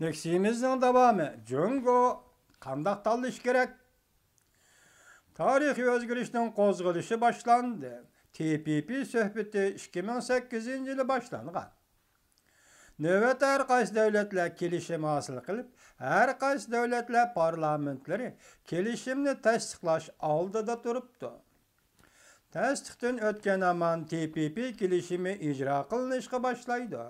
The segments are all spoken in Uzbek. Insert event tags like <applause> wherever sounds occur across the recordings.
devamı, давамы жөнгө кандакталыш керек. Tarihi özgürlüğün kozgılışı başlandı. TPP söhbeti 2018 yılı başlangan. Növbət hər qaysı dövlətlər kelişim kılıp, qılıb, hər qaysı dövlətlər parlamentləri kelişimni təsdiqlaş aldıda turubdu. Təsdiqdən ötken aman TPP kelişimi icra qılınışqa başlaydı.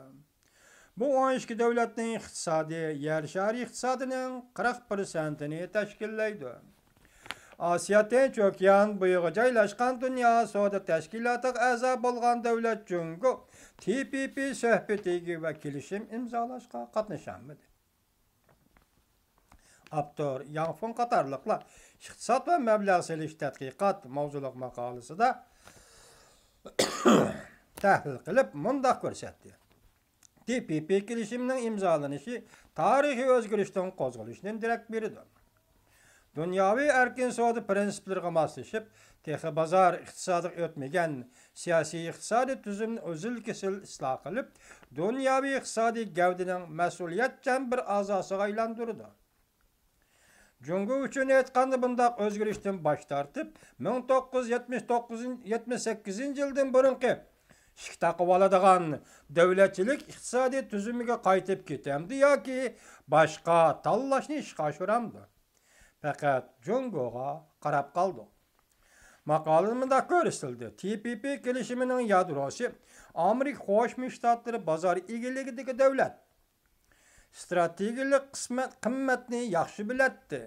Bu 12 davlatning iqtisodiy yer shari iqtisodining 40%ni tashkillaydi. osiyo Tinch okean bo'yiga joylashgan dunyo savdo tashkiloti a'zo bo'lgan davlat Jungo TPP suhbatiga va kelishim imzolashga qatnashamidi. Abdur Yangfun qatarliqlar iqtisod va mablag' selish tadqiqot mavzuli maqolasida <coughs> tahlil qilib mundoq ko'rsatdi. TPP kelishimining imzalanışı tarihi o'zgarishdan kozgülüşünün direkt biridir. Dunyoviy erkin savdo prinsiplariga moslashib, texi bozor iqtisodiy o'tmagan siyosiy iqtisodiy tuzumni o'zil kesil isloh qilib, dunyoviy iqtisodiy gavdining mas'uliyatchan bir a'zosiga aylantirdi. Jungo uchun aytganda bundoq o'zgarishdan bosh tortib, 1979-78-yildan ish taqib oladigan davlatchilik iqtisodiy tuzumiga qaytib ketamdi yoki boshqa tanlashni ishga oshiramdi faqat jungoga qarab qoldik maqolamda ko'rsatildi tpp kelishimining yadrosi amerika qo'shma shtatlari bozori egiligidagi davlat strategiyalik qismat qimmatni yaxshi biladdi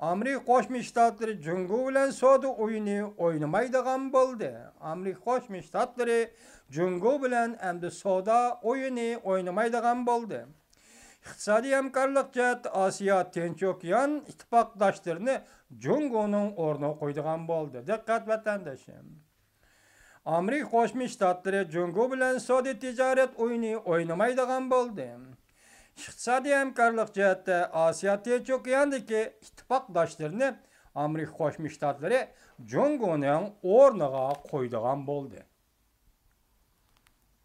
Amerika Qo'shma Shtatlari jungu bilan savdo o'yini o'ynamaydigan bo'ldi. Amerika Qo'shma Shtatlari jungu bilan endi savdo o'yini o'ynamaydigan bo'ldi. iqtisodiy hamkorlik jihat Osiyo Tinch okean ittifoqdoshlarini junguning o'rniga qo'ydigan bo'ldi. Diqqat vatandoshim. Amerika Qo'shma Shtatlari jungu bilan savdo tijorat o'yini o'ynamaydigan bo'ldi. iqtisodiy hamkorlik jihatda osiyo tinch okeanidagi ittifoqdoshlarini amerika qo'shma shtatlari jonguni o'rniga qo'ydigan bo'ldi